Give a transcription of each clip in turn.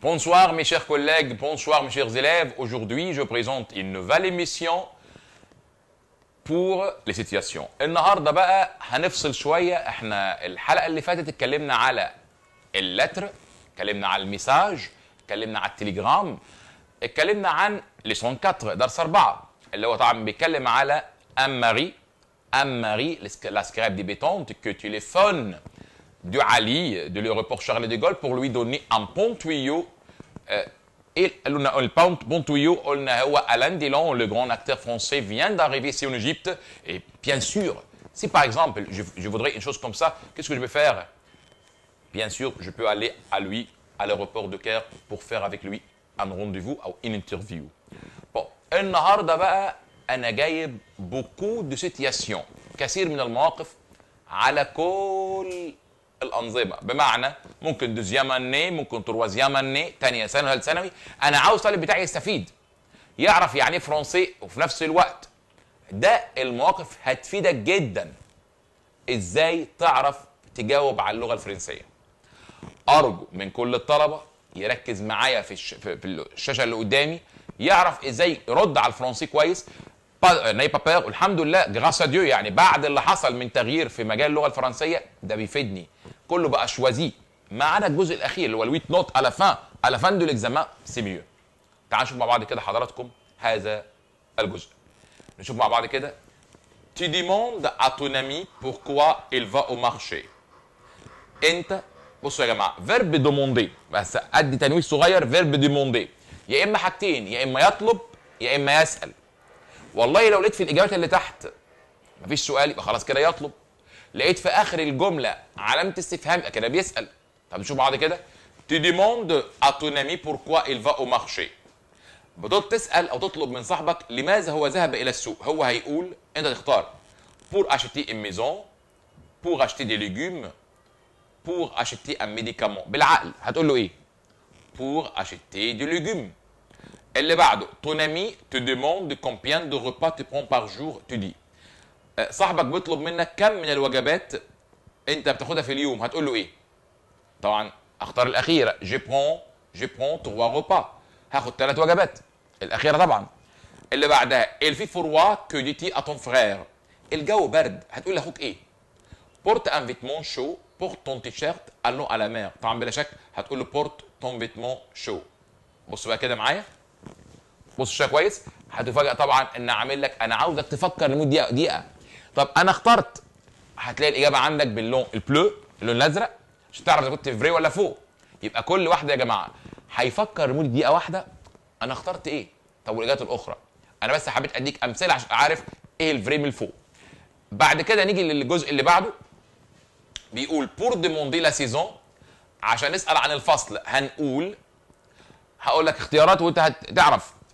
Bonsoir mes chers collègues, bonsoir mes chers élèves. Aujourd'hui, je présente une nouvelle émission pour les situations. النهارده بقى هنفصل شويه احنا الحلقه اللي فاتت اتكلمنا على اللتر اتكلمنا على الميساج اتكلمنا على التليجرام اتكلمنا عن ليسون 4 درس 4 اللي هو طبعا بيتكلم على un mari, un mari, la scribe débétante, que téléphone de Ali, de l'aéroport Charles de Gaulle, pour lui donner un pont tuyau. Euh, et le Pont tuyau, on Alain Delon, le grand acteur français, vient d'arriver ici en Égypte. Et bien sûr, si par exemple, je, je voudrais une chose comme ça, qu'est-ce que je peux faire Bien sûr, je peux aller à lui, à l'aéroport de Caire, pour faire avec lui un rendez-vous ou une interview. النهارده بقى انا جايب بوكو دو سيتياسيون كثير من المواقف على كل الانظمه بمعنى ممكن دوزيام ممكن تروازيام ثانيه ثانوي ثالث ثانوي انا عاوز الطالب بتاعي يستفيد يعرف يعني ايه فرنسي وفي نفس الوقت ده المواقف هتفيدك جدا ازاي تعرف تجاوب على اللغه الفرنسيه ارجو من كل الطلبه يركز معايا في الشاشه اللي قدامي يعرف ازاي يرد على الفرنسي كويس ناي بابير والحمد لله جراسا ديو يعني بعد اللي حصل من تغيير في مجال اللغه الفرنسيه ده بيفيدني كله بقى شوازي ما عدا الجزء الاخير اللي هو الويت نوت على فان على فان دو ليكزامان سي ميو تعالوا نشوف مع بعض كده حضراتكم هذا الجزء نشوف مع بعض كده تي ديموند à ton ami pourquoi il va au marché. انت بصوا يا جماعه فيرب دوموندي بس ادي تنويه صغير فيرب دوموندي يا اما حاجتين يا اما يطلب يا اما يسال والله لو لقيت في الاجابات اللي تحت مفيش سؤال يبقى خلاص كده يطلب لقيت في اخر الجمله علامه استفهام كده بيسال طب نشوف بعض كده تي ديموند اتونامي بوركوا ايل فا او مارشي بتقعد تسال او تطلب من صاحبك لماذا هو ذهب الى السوق هو هيقول انت تختار بور اشتي ان ميزون بور اشتي دي légumes بور اشتي ان ميديكامون بالعقل هتقول له ايه بور اشتي دي légumes اللي بعده ton ami te demande combien de repas tu prends par jour tu dis صاحبك بيطلب منك كم من الوجبات انت بتاخدها في اليوم هتقول له ايه طبعا اختار الاخيره je prends je prends trois repas هاخد ثلاث وجبات الاخيره طبعا اللي بعدها il fait froid que dis-tu à ton frère الجو برد هتقول لاخوك ايه porte un vêtement chaud porte ton t-shirt allons à la mer طبعا بلا شك هتقول له porte ton vêtement chaud بص بقى كده معايا بص شويه كويس هتفاجئ طبعا ان عامل لك انا عاوزك تفكر لمده دقيقه دقيقه طب انا اخترت هتلاقي الاجابه عندك باللون البلو اللون الازرق عشان تعرف اذا كنت فري ولا فوق يبقى كل واحده يا جماعه هيفكر لمده دقيقه واحده انا اخترت ايه طب والاجابات الاخرى انا بس حبيت اديك امثله عشان اعرف ايه الفري من فوق بعد كده نيجي للجزء اللي بعده بيقول بور موندي لا سيزون عشان نسال عن الفصل هنقول هقول لك اختيارات وانت هتعرف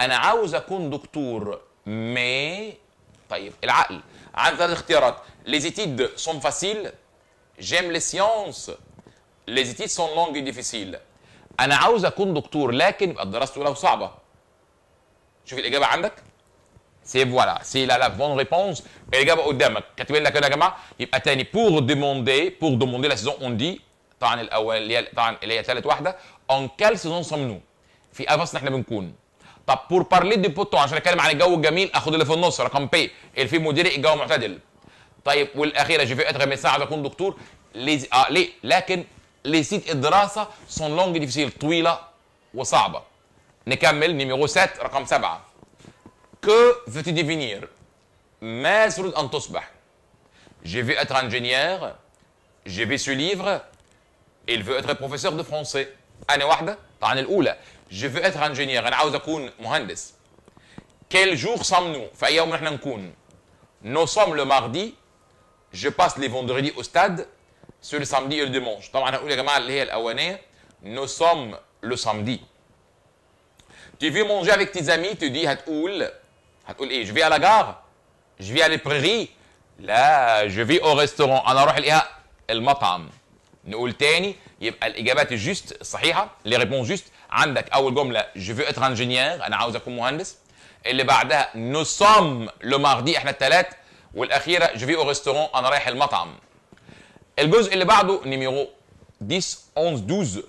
انا عاوز اكون دكتور مي طيب العقل عندي ثلاث اختيارات لي سون فاسيل جيم لي سيونس sciences سون لونج sont انا عاوز اكون دكتور لكن يبقى الدراسه الاولى صعبه شوف الاجابه عندك سي فوالا سي لا لا بون ريبونس الاجابه قدامك كاتبين لك يا جماعه يبقى تاني بور دوموندي بور دوموندي لا سيزون اون دي طبعا الاول اللي هي طبعا اللي هي ثالث واحده اون كال سيزون سوم نو في افاس احنا بنكون طب بور بارلي دي بوتو عشان اتكلم عن الجو الجميل اخد اللي في النص رقم بي اللي فيه مديري الجو معتدل طيب والاخيره جي في اتغ إيه ميسا عاوز اكون دكتور ليز... آه ليه لكن ليسيت الدراسه سون لونج ديفيسيل طويله وصعبه نكمل نيميرو 7 رقم 7 كو فيتي ديفينير ما تريد ان تصبح جي في اتر انجينير جي في سو ليفر il veut être professeur de français. أنا واحدة طبعا الأولى je veux être ingénieur انا عاوز اكون مهندس quel jour sommes-nous في اي يوم احنا نكون nous sommes le mardi je passe les vendredis au stade sur le samedi et le dimanche طبعا هقول يا جماعه اللي هي الاولانيه nous sommes le samedi tu veux manger avec tes amis tu dis هتقول هتقول ايه je vais à la gare je vais à la prairie لا je vais au restaurant انا اروح الايه المطعم نقول تاني يبقى الاجابات الجست الصحيحه لي ريبونس جست عندك اول جمله جو فيو اتر انجينير انا عاوز اكون مهندس اللي بعدها نو سوم لو ماردي احنا الثلاث والاخيره جو فيو ريستورون انا رايح المطعم الجزء اللي بعده نيميرو 10 11 12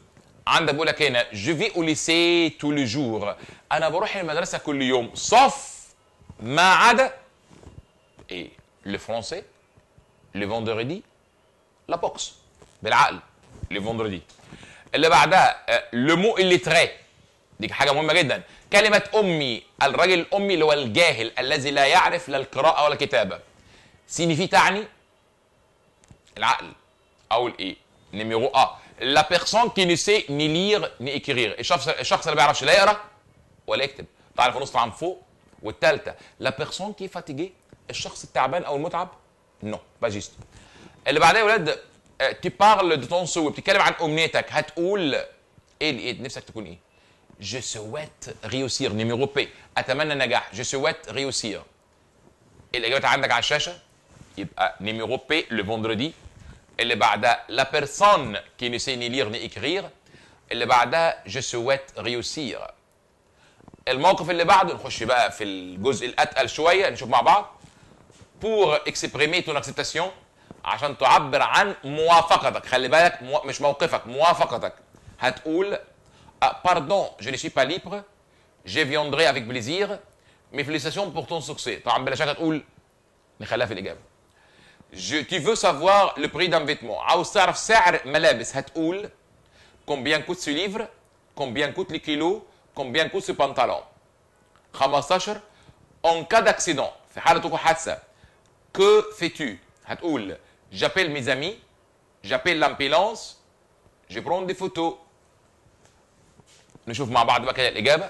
عندك بيقول لك هنا جو في او ليسي تو لو جور انا بروح المدرسه كل يوم صف ما عدا ايه لو فرونسي لو فوندردي لا بوكس بالعقل لو فوندردي اللي بعدها اللي آه، الليتري دي حاجه مهمه جدا كلمه امي الرجل الامي اللي هو الجاهل الذي لا يعرف لا القراءه ولا الكتابه سينيفي في تعني العقل او الايه نيميرو ا لا بيرسون كي نو سي ني لير ني اكرير الشخص الشخص اللي ما بيعرفش لا يقرا ولا يكتب تعرف نص عن فوق والثالثه لا بيرسون كي فاتيجي الشخص التعبان او المتعب نو no. باجيست اللي بعدها يا ولاد تبارل دو تون سو بتتكلم عن امنيتك هتقول ايه ايه نفسك تكون ايه؟ Je souhaite réussir نيميرو بي اتمنى النجاح Je souhaite réussir الاجابات عندك على الشاشه يبقى نيميرو بي لو فوندردي اللي بعدها لا بيرسون كي نو سي ني لير ني اكرير اللي بعدها Je souhaite réussir الموقف اللي بعده نخش بقى في الجزء الاتقل شويه نشوف مع بعض pour exprimer ton acceptation عشان تعبر عن موافقتك خلي بالك مو... مش موقفك موافقتك هتقول باردون جو ني سوي با ليبر جي فيوندري افيك بليزير مي فيليسياسيون بور تون سوكسي طبعا بلا شك هتقول نخليها في الاجابه جو tu veux savoir le prix d'un vêtement. عاوز تعرف سعر ملابس هتقول كومبيان كوت سو ليفر كومبيان كوت لي كيلو كومبيان كوت سو بانتالون 15 اون كاد d'accident في حاله تكون حادثه كو فيتو هتقول J'appelle mes amis, j'appelle l'ambulance, je prends des photos. نشوف مع بعض بقى كده الاجابه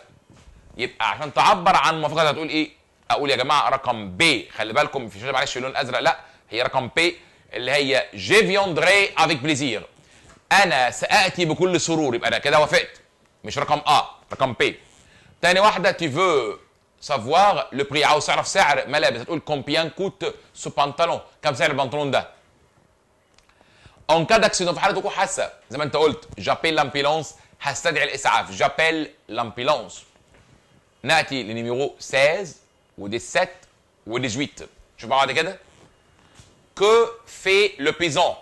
يبقى عشان تعبر عن موافقتك هتقول ايه؟ اقول يا جماعه رقم بي خلي بالكم مش معلش اللون ازرق لا هي رقم بي اللي هي جي فيوندري افيك بليزير انا ساتي بكل سرور يبقى انا كده وافقت مش رقم ا رقم بي تاني واحده تي فو سافوار لو بري عاوز تعرف سعر ملابس هتقول كومبيان كوت سو بانتالون كم سعر البنطلون ده اون cas d'accident في حاله وقوع حاسه زي ما انت قلت جابيل لامبيلونس هستدعي الاسعاف جابيل لامبيلونس ناتي لنيميرو 16 ودي 7 ودي 18 شوف بعد كده كو في لو بيزون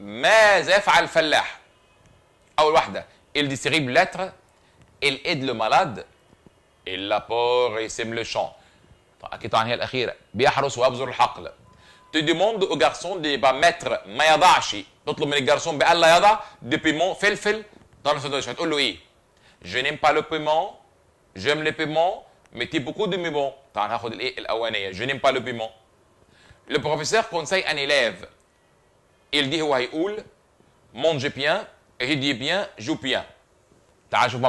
ماذا يفعل الفلاح اول واحده il distribue lettres il aide le malade il l'apport et sème le champ طيب، اكيد طبعا هي الاخيره بيحرس ويبذر الحقل demande demande au garçon de bah, mettre D'autres من bah, de بألا يضع دي dans le oh, Je n'aime pas le piment, j'aime le piment, mettez beaucoup de piment. E, je n'aime pas le piment. Le professeur conseille un élève. Il dit mange bien, bien, joue bien. de شوف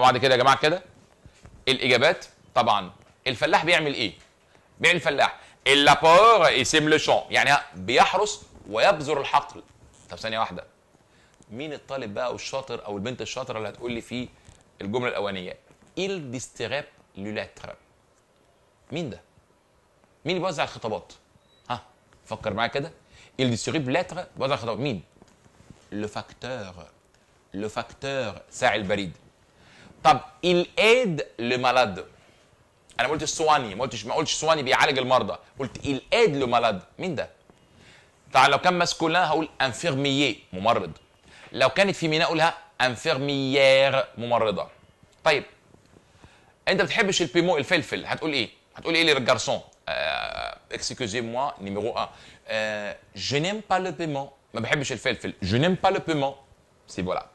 de اللابور يسيب لو شون يعني بيحرس ويبذر الحقل طب ثانيه واحده مين الطالب بقى والشاطر او البنت الشاطره اللي هتقول لي في الجمله الاولانيه il distribue لو لاتر مين ده مين اللي بيوزع الخطابات ها فكر معايا كده il distribue les lettres بيوزع الخطابات مين لو فاكتور لو فاكتور ساعي البريد طب il aide le malade انا ما قلتش سواني ما قلتش ما قلتش سواني بيعالج المرضى قلت الاد لو مالاد مين ده طبعا لو كان ماسكولين هقول انفيرميي ممرض لو كانت في ميناء اقولها انفيرميير ممرضه طيب انت بتحبش البيمو الفلفل هتقول ايه هتقول ايه للجارسون اكسكيوزي موا نيميرو 1 جو نيم با لو بيمون ما بحبش الفلفل جو نيم با لو بيمون سي فوالا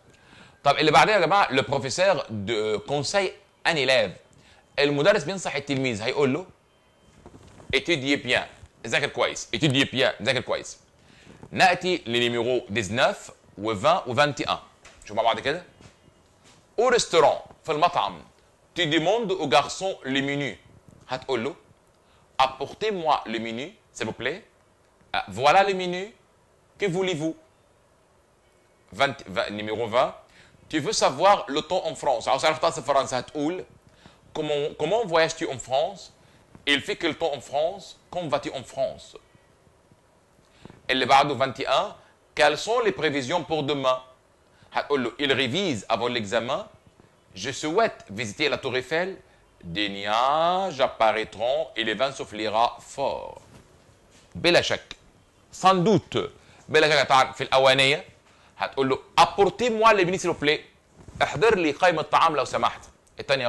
طب اللي بعدها يا جماعه لو بروفيسور دو كونساي ان ايليف المدرس بينصح التلميذ هيقول له اتيدي بيان ذاكر كويس اتيدي بيان ذاكر كويس ناتي لنيميرو 19 و20 و21 شوف مع بعض كده او ريستورون في المطعم تي ديموند او غارسون لي مينيو هتقول له apportez moi le menu s'il بلي فوالا ah, voilà le كي فولي فو 20 numéro 20 تي فو سافوار لو temps ان فرونس عاوز تعرف طقس فرنسا هتقول comment, voyages-tu en France Il fait quel temps en France Comment vas-tu en France El 21, quelles sont les prévisions pour demain oh, Il révise avant l'examen. Je souhaite visiter la Tour Eiffel. Des nuages apparaîtront et le vent soufflera fort. sans doute. Belachak, a oh, apportez-moi les s'il vous plaît. احضر لي قائمة طعام لو سمحت. الثانية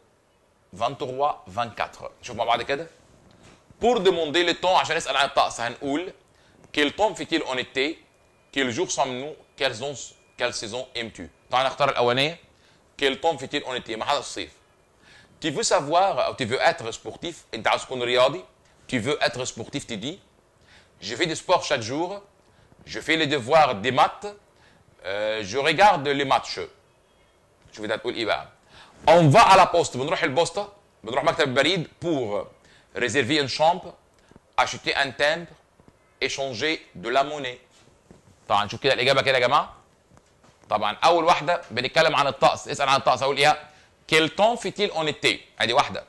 23, 24. vous Pour demander le temps عشان نسأل à الطقس هنقول quel temps fait-il en été? Quel jour sommes-nous? Quelle, quelle saison aimes-tu? Quel temps fait-il en été؟ Tu veux savoir, tu veux être sportif, Tu veux être sportif, tu dis. Je fais du sport chaque jour. Je fais les devoirs des maths. Euh, je regarde les matchs. Je vous تقول إيه Iba. اون فا على بوست بنروح البوستة بنروح مكتب البريد بور ريزيرفي ان شامب اشيتي ان timbre, ايشونجي دو لا موني طبعا شوف كده الإجابة كده يا جماعة. طبعا أول واحدة بنتكلم عن الطقس، اسأل عن الطقس أقول إيه؟ كيل تون في تيل اون تي أدي واحدة.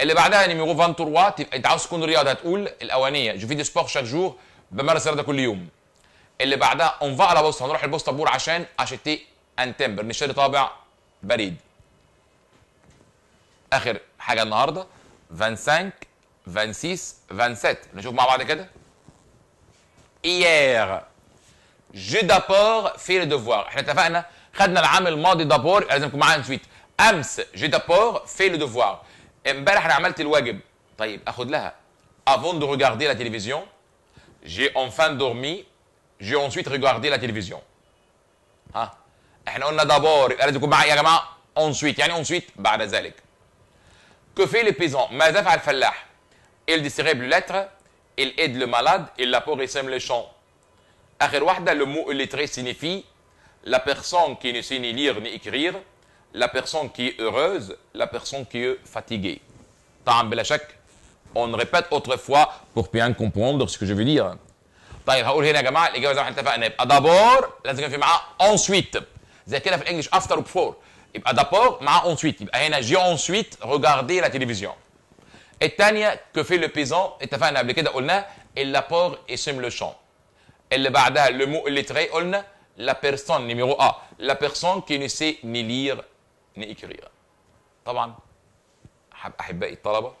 اللي بعدها نيميرو 23 تبقى أنت عاوز تكون رياضة هتقول الاوانيه جو في دي سبور شاك جور بمارس رياضه كل يوم. اللي بعدها اون فا على بوست هنروح البوست بور عشان اشتي ان تمبر نشتري طابع بريد اخر حاجه النهارده 25 26 27 نشوف مع بعض كده hier je d'abord fait le devoir احنا اتفقنا خدنا العام الماضي دابور لازم يكون معانا سويت امس جي دابور في لو ديفوار امبارح انا عملت الواجب طيب اخد لها افون دو ريغاردي لا تلفزيون جي انفان دورمي جي انسويت ريغاردي لا تلفزيون ها احنا قلنا دابور يبقى لازم يكون معاه يا جماعه ensuite يعني ensuite بعد ذلك que fait le paysan ماذا فعل الفلاح il distribue les lettres il aide le malade il apporte les champs اخر واحده le mot lettré signifie la personne qui ne sait ni lire ni écrire la personne qui est heureuse la personne qui est fatiguée بلا شك on répète autrefois pour bien comprendre ce que je veux dire طيب هقول هنا يا جماعه الاجابه زي ما احنا اتفقنا يبقى دابور لازم يكون معاه ensuite زي كده في الانجليش افتر وبفور يبقى دابور مع اونسويت يبقى هنا جي اونسويت ريغاردي لا تيليفزيون الثانيه كو في لو بيزون اتفقنا قبل كده قلنا اللابور اسم لو شون اللي بعدها لو مو الليتري قلنا لا بيرسون نيميرو ا لا بيرسون كي نو سي ني لير ني اكرير طبعا احبائي الطلبه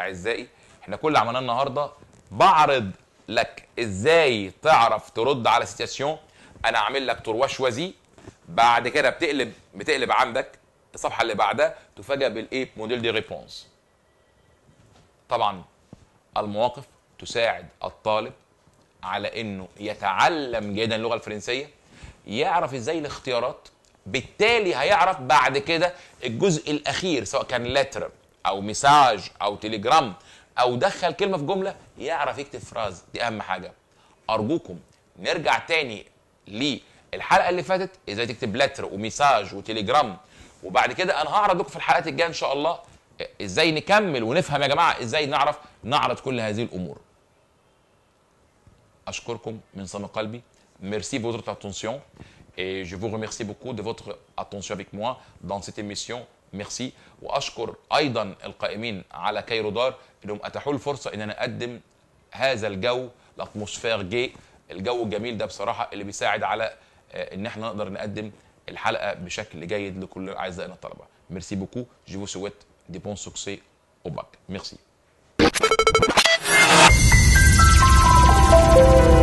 اعزائي احنا كل اللي عملناه النهارده بعرض لك ازاي تعرف ترد على سيتياسيون انا عامل لك تروا شوازي بعد كده بتقلب بتقلب عندك الصفحه اللي بعدها تفاجئ بالايه موديل دي ريبونس طبعا المواقف تساعد الطالب على انه يتعلم جيدا اللغه الفرنسيه يعرف ازاي الاختيارات بالتالي هيعرف بعد كده الجزء الاخير سواء كان لتر او مساج او تليجرام او دخل كلمه في جمله يعرف يكتب فراز دي اهم حاجه ارجوكم نرجع تاني الحلقه اللي فاتت ازاي تكتب لتر وميساج وتليجرام وبعد كده انا هعرض لكم في الحلقات الجايه ان شاء الله إيه، ازاي نكمل ونفهم يا جماعه ازاي نعرف نعرض كل هذه الامور اشكركم من صميم قلبي ميرسي pour اتونسيون اي جو فو ريميرسي بوكو دو فوتر اتونسيون افيك موا دان سيت ايميسيون ميرسي واشكر ايضا القائمين على كايرو دار انهم اتاحوا لي الفرصه ان انا اقدم هذا الجو لاتموسفير جي الجو الجميل ده بصراحه اللي بيساعد على آه، ان احنا نقدر نقدم الحلقه بشكل جيد لكل اعزائنا الطلبه ميرسي بوكو جو سويت دي بون سوكسي اوباك ميرسي Thank you.